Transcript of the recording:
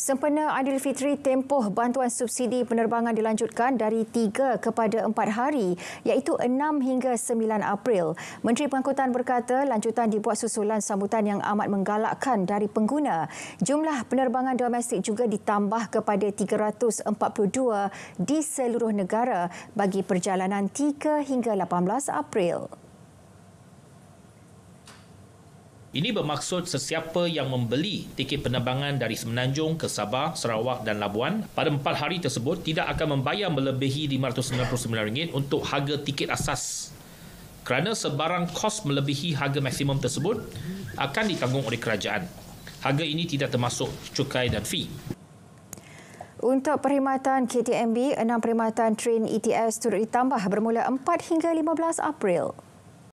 Sempena Fitri, tempoh bantuan subsidi penerbangan dilanjutkan dari 3 kepada 4 hari iaitu 6 hingga 9 April. Menteri Pengangkutan berkata lanjutan dibuat susulan sambutan yang amat menggalakkan dari pengguna. Jumlah penerbangan domestik juga ditambah kepada 342 di seluruh negara bagi perjalanan 3 hingga 18 April. Ini bermaksud sesiapa yang membeli tiket penerbangan dari Semenanjung ke Sabah, Sarawak dan Labuan pada empat hari tersebut tidak akan membayar melebihi RM599 untuk harga tiket asas. Kerana sebarang kos melebihi harga maksimum tersebut akan ditanggung oleh kerajaan. Harga ini tidak termasuk cukai dan fee. Untuk perkhidmatan KTMB, enam perkhidmatan train ETS turut ditambah bermula 4 hingga 15 April.